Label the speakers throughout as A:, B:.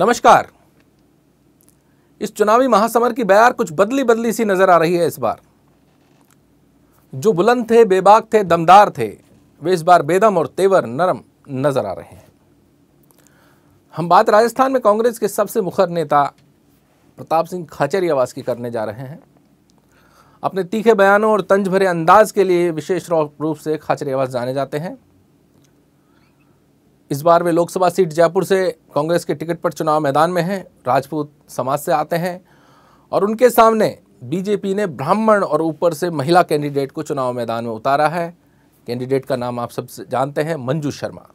A: नमस्कार इस चुनावी महासमर की बयार कुछ बदली बदली सी नज़र आ रही है इस बार जो बुलंद थे बेबाक थे दमदार थे वे इस बार बेदम और तेवर नरम नज़र आ रहे हैं हम बात राजस्थान में कांग्रेस के सबसे मुखर नेता प्रताप सिंह खाचरियावास की करने जा रहे हैं अपने तीखे बयानों और तंज भरे अंदाज के लिए विशेष रूप से खाचरियावास जाने जाते हैं इस बार वे लोकसभा सीट जयपुर से कांग्रेस के टिकट पर चुनाव मैदान में हैं राजपूत समाज से आते हैं और उनके सामने बीजेपी ने ब्राह्मण और ऊपर से महिला कैंडिडेट को चुनाव मैदान में उतारा है कैंडिडेट का नाम आप सब जानते हैं मंजू शर्मा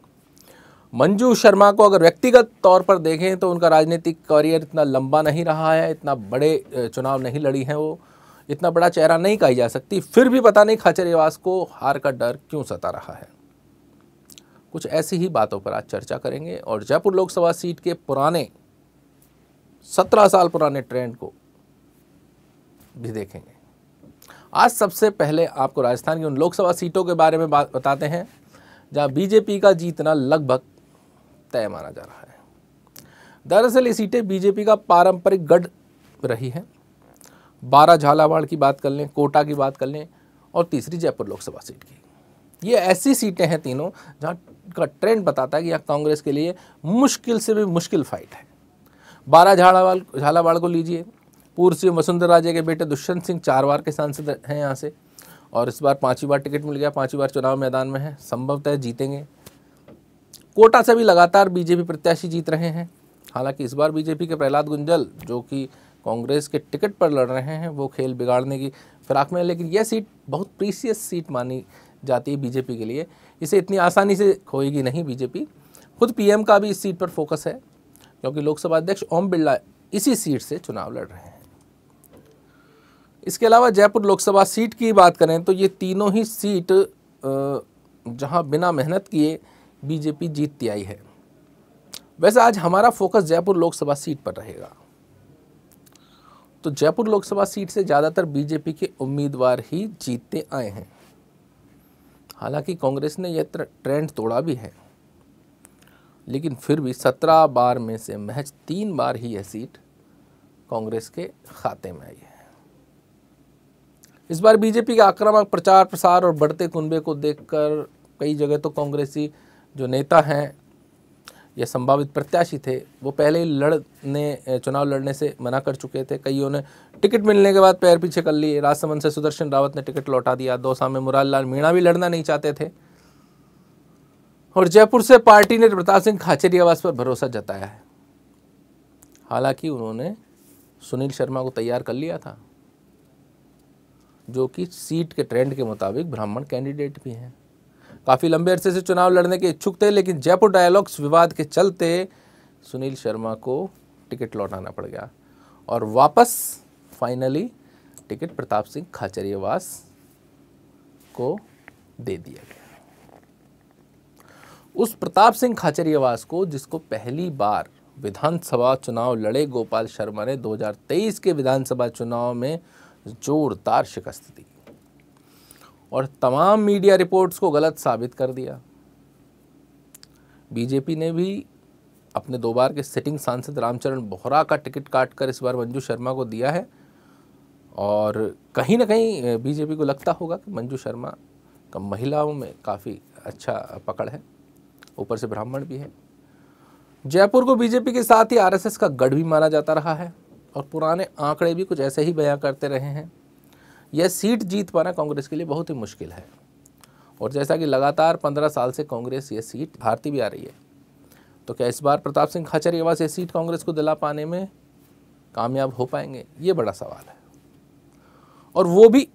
A: मंजू शर्मा को अगर व्यक्तिगत तौर पर देखें तो उनका राजनीतिक करियर इतना लंबा नहीं रहा है इतना बड़े चुनाव नहीं लड़ी हैं वो इतना बड़ा चेहरा नहीं कही जा सकती फिर भी पता नहीं खाचरिवास को हार का डर क्यों सता रहा है कुछ ऐसी ही बातों पर आज चर्चा करेंगे और जयपुर लोकसभा सीट के पुराने सत्रह साल पुराने ट्रेंड को भी देखेंगे आज सबसे पहले आपको राजस्थान की उन लोकसभा सीटों के बारे में बात बताते हैं जहां बीजेपी का जीतना लगभग तय माना जा रहा है दरअसल ये सीटें बीजेपी का पारंपरिक गढ़ रही हैं बारह झालावाड़ की बात कर लें कोटा की बात कर लें और तीसरी जयपुर लोकसभा सीट की ये ऐसी सीटें हैं तीनों जहाँ का ट्रेंड बताता है कि यह कांग्रेस के लिए मुश्किल से भी मुश्किल फाइट है बारह झालावाल झालावाड़ को लीजिए पूर्व सीएम वसुंधरा राजे के बेटे दुष्यंत सिंह चार बार के सांसद हैं यहाँ से और इस बार पांचवी बार टिकट मिल गया पांचवी बार चुनाव मैदान में है संभवतः जीतेंगे कोटा से भी लगातार बीजेपी प्रत्याशी जीत रहे हैं हालांकि इस बार बीजेपी के प्रहलाद गुंजल जो कि कांग्रेस के टिकट पर लड़ रहे हैं वो खेल बिगाड़ने की फिराक में लेकिन यह सीट बहुत प्रीसियस सीट मानी जाती है बीजेपी के लिए इसे इतनी आसानी से खोएगी नहीं बीजेपी खुद पीएम का भी इस सीट पर फोकस है क्योंकि लोकसभा अध्यक्ष ओम बिरला इसी सीट से चुनाव लड़ रहे हैं इसके अलावा जयपुर लोकसभा सीट की बात करें तो ये तीनों ही सीट जहां बिना मेहनत किए बीजेपी जीतती आई है वैसे आज हमारा फोकस जयपुर लोकसभा सीट पर रहेगा तो जयपुर लोकसभा सीट से ज़्यादातर बीजेपी के उम्मीदवार ही जीतते आए हैं हालांकि कांग्रेस ने यह ट्रेंड तोड़ा भी है लेकिन फिर भी सत्रह बार में से महज तीन बार ही यह सीट कांग्रेस के खाते में आई है इस बार बीजेपी का आक्रामक प्रचार प्रसार और बढ़ते कुंबे को देखकर कई जगह तो कांग्रेसी जो नेता हैं या संभावित प्रत्याशी थे वो पहले ही लड़ने चुनाव लड़ने से मना कर चुके थे कईयों ने टिकट मिलने के बाद पैर पीछे कर लिए राजसमंद से सुदर्शन रावत ने टिकट लौटा दिया दौसा में मुराल लाल मीणा भी लड़ना नहीं चाहते थे और जयपुर से पार्टी ने प्रताप सिंह खाचरियावास पर भरोसा जताया है हालांकि उन्होंने सुनील शर्मा को तैयार कर लिया था जो कि सीट के ट्रेंड के मुताबिक ब्राह्मण कैंडिडेट भी हैं काफ़ी लंबे अरसे से चुनाव लड़ने के इच्छुक थे लेकिन जयपुर डायलॉग्स विवाद के चलते सुनील शर्मा को टिकट लौटाना पड़ गया और वापस फाइनली टिकट प्रताप सिंह खाचरियावास को दे दिया गया उस प्रताप सिंह खाचरियावास को जिसको पहली बार विधानसभा चुनाव लड़े गोपाल शर्मा ने 2023 के विधानसभा चुनाव में जोरदार शिकस्त दी और तमाम मीडिया रिपोर्ट्स को गलत साबित कर दिया बीजेपी ने भी अपने दो बार के सिटिंग सांसद रामचरण बोहरा का टिकट काटकर इस बार मंजू शर्मा को दिया है और कहीं ना कहीं बीजेपी को लगता होगा कि मंजू शर्मा का महिलाओं में काफ़ी अच्छा पकड़ है ऊपर से ब्राह्मण भी है जयपुर को बीजेपी के साथ ही आरएसएस का गढ़ भी माना जाता रहा है और पुराने आंकड़े भी कुछ ऐसे ही बयां करते रहे हैं यह सीट जीत पाना कांग्रेस के लिए बहुत ही मुश्किल है और जैसा कि लगातार पंद्रह साल से कांग्रेस ये सीट हारती भी आ रही है तो क्या इस बार प्रताप सिंह खाचरियावास ये सीट कांग्रेस को दिला पाने में कामयाब हो पाएंगे ये बड़ा सवाल है और वो भी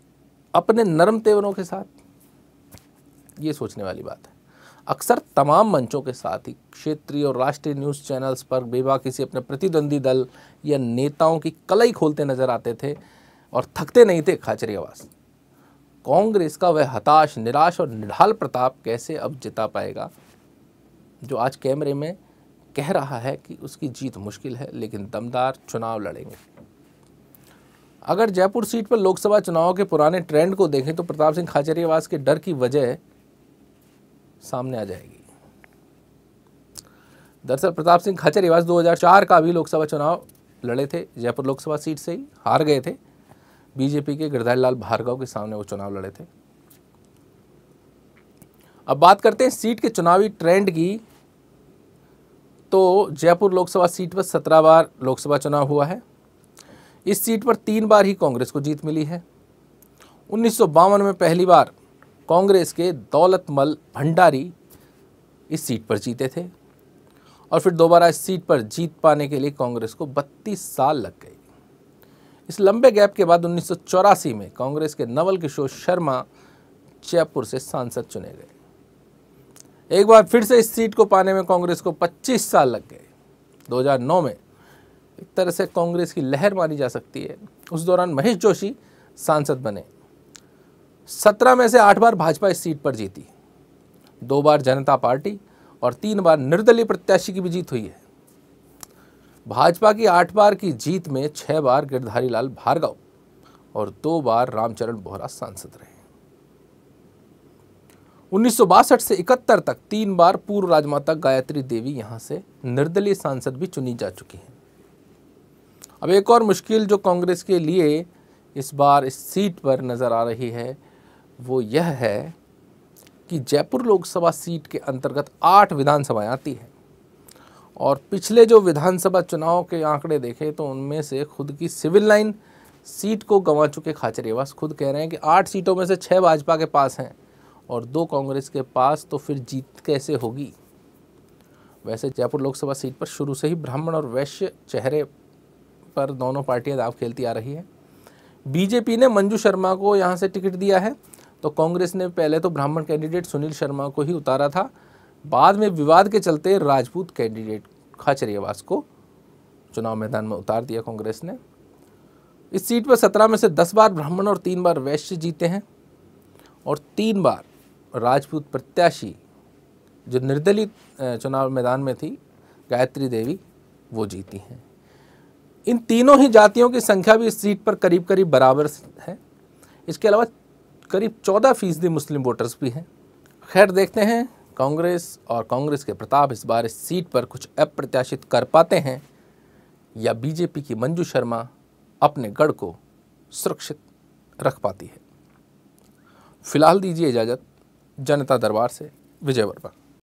A: अपने नरम तेवरों के साथ ये सोचने वाली बात है अक्सर तमाम मंचों के साथ ही क्षेत्रीय और राष्ट्रीय न्यूज़ चैनल्स पर बेबा किसी अपने प्रतिद्वंदी दल या नेताओं की कलई खोलते नजर आते थे और थकते नहीं थे खाचरियावास कांग्रेस का वह हताश निराश और निढाल प्रताप कैसे अब जिता पाएगा जो आज कैमरे में कह रहा है कि उसकी जीत मुश्किल है लेकिन दमदार चुनाव लड़ेंगे अगर जयपुर सीट पर लोकसभा चुनाव के पुराने ट्रेंड को देखें तो प्रताप सिंह खाचरियावास के डर की वजह सामने आ जाएगी दरअसल प्रताप सिंह खाचरियावास 2004 का भी लोकसभा चुनाव लड़े थे जयपुर लोकसभा सीट से ही हार गए थे बीजेपी के गिरधारी लाल भार्गव के सामने वो चुनाव लड़े थे अब बात करते हैं सीट के चुनावी ट्रेंड की तो जयपुर लोकसभा सीट पर सत्रह बार लोकसभा चुनाव हुआ है इस सीट पर तीन बार ही कांग्रेस को जीत मिली है उन्नीस में पहली बार कांग्रेस के दौलतमल भंडारी इस सीट पर जीते थे और फिर दोबारा इस सीट पर जीत पाने के लिए कांग्रेस को 32 साल लग गए इस लंबे गैप के बाद उन्नीस में कांग्रेस के नवल किशोर शर्मा जयपुर से सांसद चुने गए एक बार फिर से इस सीट को पाने में कांग्रेस को 25 साल लग गए 2009 में एक तरह से कांग्रेस की लहर मानी जा सकती है उस दौरान महेश जोशी सांसद बने सत्रह में से आठ बार भाजपा इस सीट पर जीती दो बार जनता पार्टी और तीन बार निर्दलीय प्रत्याशी की भी जीत हुई है भाजपा की आठ बार की जीत में छह बार गिरधारी लाल भार्गव और दो बार रामचरण बोहरा सांसद रहे उन्नीस से इकहत्तर तक तीन बार पूर्व राजमाता गायत्री देवी यहां से निर्दलीय सांसद भी चुनी जा चुकी हैं अब एक और मुश्किल जो कांग्रेस के लिए इस बार इस सीट पर नज़र आ रही है वो यह है कि जयपुर लोकसभा सीट के अंतर्गत आठ विधानसभाएं आती हैं और पिछले जो विधानसभा चुनाव के आंकड़े देखे तो उनमें से खुद की सिविल लाइन सीट को गंवा चुके खाचरेवास खुद कह रहे हैं कि आठ सीटों में से छः भाजपा के पास हैं और दो कांग्रेस के पास तो फिर जीत कैसे होगी वैसे जयपुर लोकसभा सीट पर शुरू से ही ब्राह्मण और वैश्य चेहरे पर दोनों पार्टियां दाव खेलती आ रही है बीजेपी ने मंजू शर्मा को यहाँ से टिकट दिया है तो कांग्रेस ने पहले तो ब्राह्मण कैंडिडेट सुनील शर्मा को ही उतारा था बाद में विवाद के चलते राजपूत कैंडिडेट खाचरियावास को चुनाव मैदान में उतार दिया कांग्रेस ने इस सीट पर सत्रह में से दस बार ब्राह्मण और तीन बार वैश्य जीते हैं और तीन बार राजपूत प्रत्याशी जो निर्दलीय चुनाव मैदान में थी गायत्री देवी वो जीती हैं इन तीनों ही जातियों की संख्या भी इस सीट पर करीब करीब बराबर है इसके अलावा करीब चौदह फीसदी मुस्लिम वोटर्स भी हैं खैर देखते हैं कांग्रेस और कांग्रेस के प्रताप इस बार इस सीट पर कुछ अप्रत्याशित कर पाते हैं या बीजेपी की मंजू शर्मा अपने गढ़ को सुरक्षित रख पाती है फिलहाल दीजिए इजाज़त जनता दरबार से विजय वर्मा